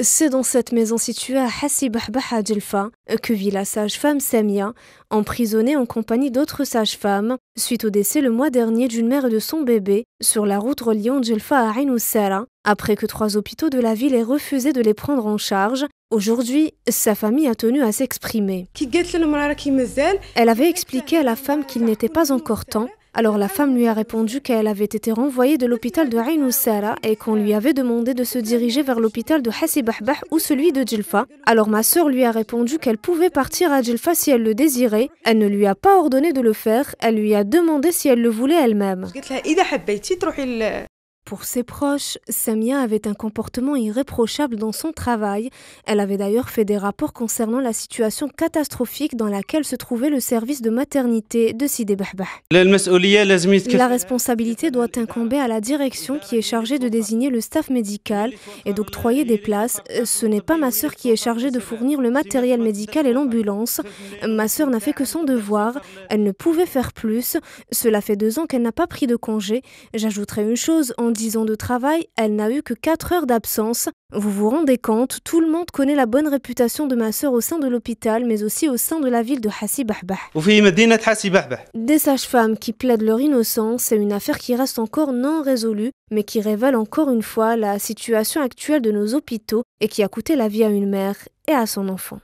C'est dans cette maison située à Hassibahbaha Djilfa que vit la sage-femme Samia, emprisonnée en compagnie d'autres sages-femmes suite au décès le mois dernier d'une mère et de son bébé sur la route reliant Djilfa à Ainoussara, après que trois hôpitaux de la ville aient refusé de les prendre en charge. Aujourd'hui, sa famille a tenu à s'exprimer. Elle avait expliqué à la femme qu'il n'était pas encore temps alors la femme lui a répondu qu'elle avait été renvoyée de l'hôpital de Ain et qu'on lui avait demandé de se diriger vers l'hôpital de Hassibahbah ou celui de Jilfa. Alors ma sœur lui a répondu qu'elle pouvait partir à Jilfa si elle le désirait. Elle ne lui a pas ordonné de le faire, elle lui a demandé si elle le voulait elle-même. Pour ses proches, Samia avait un comportement irréprochable dans son travail. Elle avait d'ailleurs fait des rapports concernant la situation catastrophique dans laquelle se trouvait le service de maternité de Sidi Bahbah. La responsabilité doit incomber à la direction qui est chargée de désigner le staff médical et d'octroyer des places. Ce n'est pas ma sœur qui est chargée de fournir le matériel médical et l'ambulance. Ma sœur n'a fait que son devoir. Elle ne pouvait faire plus. Cela fait deux ans qu'elle n'a pas pris de congé. J'ajouterai une chose en dix ans de travail, elle n'a eu que 4 heures d'absence. Vous vous rendez compte, tout le monde connaît la bonne réputation de ma sœur au sein de l'hôpital, mais aussi au sein de la ville de Hassi Bahbah. Des sages-femmes qui plaident leur innocence, c'est une affaire qui reste encore non résolue, mais qui révèle encore une fois la situation actuelle de nos hôpitaux et qui a coûté la vie à une mère et à son enfant.